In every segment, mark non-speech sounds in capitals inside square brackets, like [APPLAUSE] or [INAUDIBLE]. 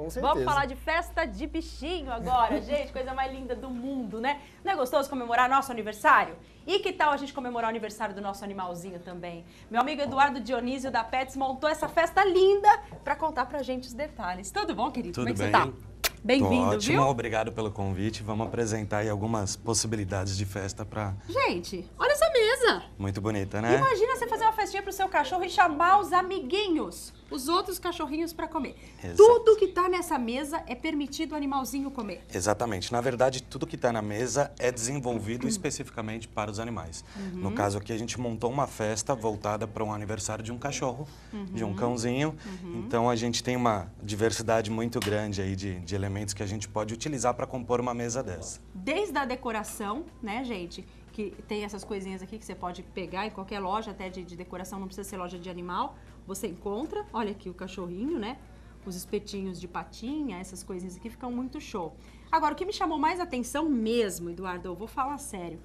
Com certeza. Vamos falar de festa de bichinho agora, [LAUGHS] gente. Coisa mais linda do mundo, né? Não é gostoso comemorar nosso aniversário? E que tal a gente comemorar o aniversário do nosso animalzinho também? Meu amigo Eduardo Dionísio da Pets montou essa festa linda para contar pra gente os detalhes. Tudo bom, querido? Tudo Como é que bem? você tá? Bem-vindo, ótimo, viu? obrigado pelo convite. Vamos apresentar aí algumas possibilidades de festa pra... Gente, olha essa mesa! Muito bonita, né? Imagina você fazer uma festinha pro seu cachorro e chamar os amiguinhos os outros cachorrinhos para comer. Exato. Tudo que está nessa mesa é permitido o animalzinho comer. Exatamente. Na verdade, tudo que está na mesa é desenvolvido uhum. especificamente para os animais. Uhum. No caso aqui, a gente montou uma festa voltada para um aniversário de um cachorro, uhum. de um uhum. cãozinho. Uhum. Então, a gente tem uma diversidade muito grande aí de, de elementos que a gente pode utilizar para compor uma mesa dessa. Desde a decoração, né, gente? que tem essas coisinhas aqui que você pode pegar em qualquer loja, até de, de decoração, não precisa ser loja de animal. Você encontra, olha aqui o cachorrinho, né? Os espetinhos de patinha, essas coisinhas aqui ficam muito show. Agora, o que me chamou mais atenção mesmo, Eduardo, eu vou falar sério.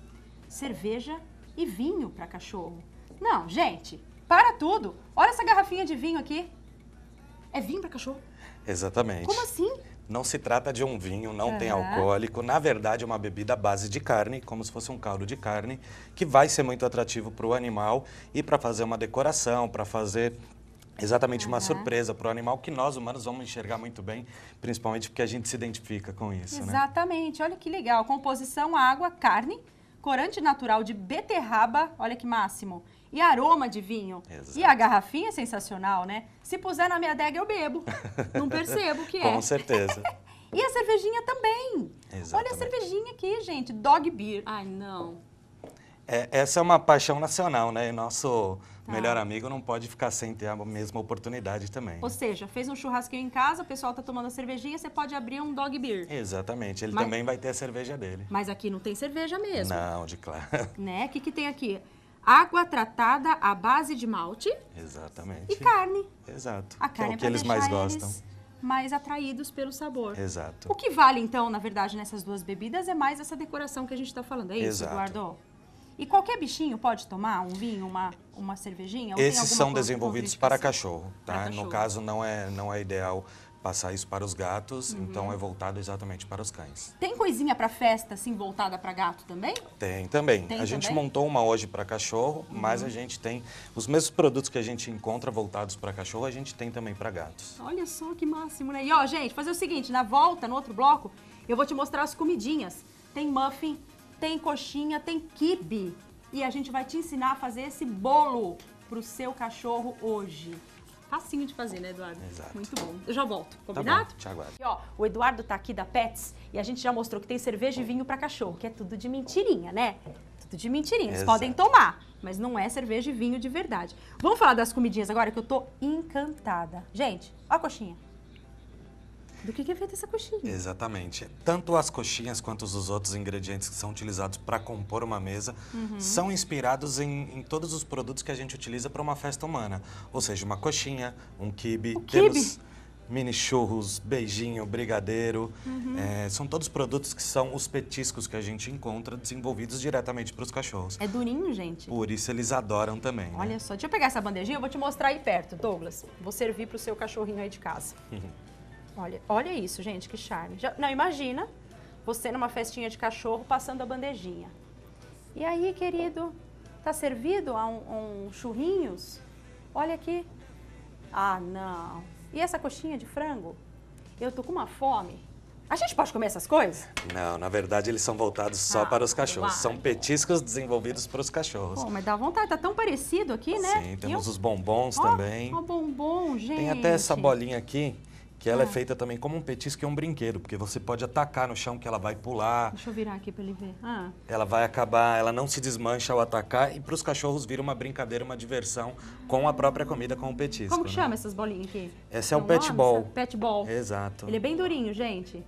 Cerveja e vinho para cachorro. Não, gente, para tudo. Olha essa garrafinha de vinho aqui. É vinho para cachorro? Exatamente. Como assim? Não se trata de um vinho, não uhum. tem alcoólico. Na verdade, é uma bebida à base de carne, como se fosse um caldo de carne, que vai ser muito atrativo para o animal e para fazer uma decoração, para fazer Exatamente, uhum. uma surpresa para o animal que nós humanos vamos enxergar muito bem, principalmente porque a gente se identifica com isso. Né? Exatamente, né? olha que legal. Composição água, carne, corante natural de beterraba, olha que máximo, e aroma de vinho. Exato. E a garrafinha é sensacional, né? Se puser na minha adega, eu bebo. [LAUGHS] Não percebo o que é. Com certeza. [LAUGHS] e a cervejinha também. Exatamente. Olha a cervejinha aqui, gente. Dog beer. Ai, não. É, essa é uma paixão nacional, né? E nosso tá. melhor amigo não pode ficar sem ter a mesma oportunidade também. Ou seja, fez um churrasquinho em casa, o pessoal está tomando a cervejinha, você pode abrir um dog beer. Exatamente, ele mas, também vai ter a cerveja dele. Mas aqui não tem cerveja mesmo. Não, de claro. [LAUGHS] Né? O que, que tem aqui? água tratada à base de malte. Exatamente. E carne. Exato. A é carne é, o que eles mais gostam. Eles mais atraídos pelo sabor. Exato. O que vale, então, na verdade, nessas duas bebidas é mais essa decoração que a gente está falando. É isso, Exato. Eduardo? E qualquer bichinho pode tomar um vinho, uma, uma cervejinha? Esses são desenvolvidos para cachorro, tá? Para cachorro. No caso, não é, não é ideal passar isso para os gatos, uhum. então é voltado exatamente para os cães. Tem coisinha para festa, assim, voltada para gato também? Tem também. Tem a também? gente montou uma hoje para cachorro, uhum. mas a gente tem os mesmos produtos que a gente encontra voltados para cachorro, a gente tem também para gatos. Olha só que máximo, né? E ó, gente, fazer o seguinte, na volta, no outro bloco, eu vou te mostrar as comidinhas. Tem muffin, tem coxinha, tem kibe E a gente vai te ensinar a fazer esse bolo pro seu cachorro hoje. Facinho de fazer, né, Eduardo? Exato. Muito bom. Eu já volto, combinado? Tá bom, te aguardo. E, ó, o Eduardo tá aqui da Pets e a gente já mostrou que tem cerveja e vinho para cachorro, que é tudo de mentirinha, né? Tudo de mentirinha. Exato. podem tomar, mas não é cerveja e vinho de verdade. Vamos falar das comidinhas agora, que eu tô encantada. Gente, ó a coxinha do que, é feita essa coxinha. Exatamente. Tanto as coxinhas quanto os outros ingredientes que são utilizados para compor uma mesa uhum. são inspirados em, em, todos os produtos que a gente utiliza para uma festa humana. Ou seja, uma coxinha, um kibe, temos mini churros, beijinho, brigadeiro. Uhum. É, são todos produtos que são os petiscos que a gente encontra desenvolvidos diretamente para os cachorros. É durinho, gente. Por isso eles adoram também. Né? Olha né? só, deixa eu pegar essa bandejinha, eu vou te mostrar aí perto, Douglas. Vou servir para o seu cachorrinho aí de casa. Uhum. [LAUGHS] Olha, olha isso, gente, que charme. Já, não, imagina você numa festinha de cachorro passando a bandejinha. E aí, querido, tá servido a um, um churrinhos? Olha aqui. Ah, não. E essa coxinha de frango? Eu tô com uma fome. A gente pode comer essas coisas? Não, na verdade eles são voltados só ah, para os cachorros. Vai. São petiscos desenvolvidos para os cachorros. Pô, mas dá vontade, tá tão parecido aqui, né? Sim, temos eu... os bombons oh, também. O oh, bombom, gente. Tem até essa bolinha aqui que ela é. é. feita também como um petisco e um brinquedo, porque você pode atacar no chão que ela vai pular. Deixa eu virar aqui para ele ver. Ah. Ela vai acabar, ela não se desmancha ao atacar e para os cachorros vira uma brincadeira, uma diversão com a própria comida, com o petisco. Como que né? chama essas bolinhas aqui? Esse é, um o pet ball. É pet ball. Exato. Ele é bem durinho, gente.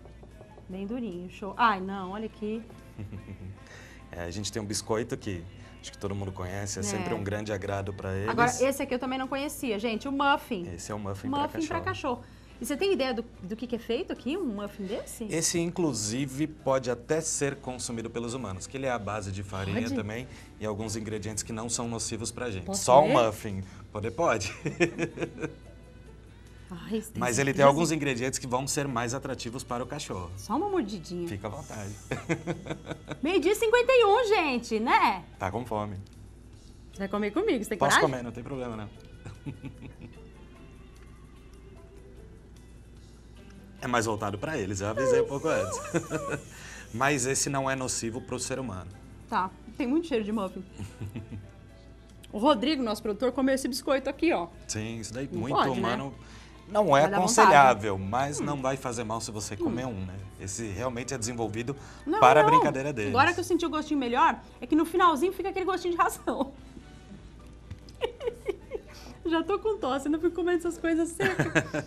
Bem durinho, show. Ai, não, olha aqui. [LAUGHS] é, a gente tem um biscoito que acho que todo mundo conhece, é, é. sempre um grande agrado para eles. Agora, esse aqui eu também não conhecia, gente, o muffin. Esse é o muffin, muffin para cachorro. Pra cachorro. E você tem ideia do, do que, que é feito aqui, um muffin desse? Esse, inclusive, pode até ser consumido pelos humanos, que ele é a base de farinha pode? também e alguns ingredientes que não são nocivos pra gente. Posso Só ver? um muffin. Poder pode. Ai, [LAUGHS] ah, Mas ele tem alguns ingredientes que vão ser mais atrativos para o cachorro. Só uma mordidinha. Fica à vontade. Meio dia 51, gente, né? Tá com fome. Você vai comer comigo, você tem Posso coragem? Posso comer, não tem problema, não. [LAUGHS] É mais voltado para eles, eu avisei um pouco antes. [LAUGHS] Mas esse não é nocivo para o ser humano. Tá, tem muito cheiro de muffin. [LAUGHS] o Rodrigo, nosso produtor, comeu esse biscoito aqui, ó. Sim, isso daí não muito pode, né? humano. Né? Não é aconselhável, mas hum. não vai fazer mal se você comer hum. um, né? Esse realmente é desenvolvido não, para não. a brincadeira dele. Agora que eu senti o gostinho melhor, é que no finalzinho fica aquele gostinho de ração. [LAUGHS] Já tô com tosse, não fico comendo essas coisas secas.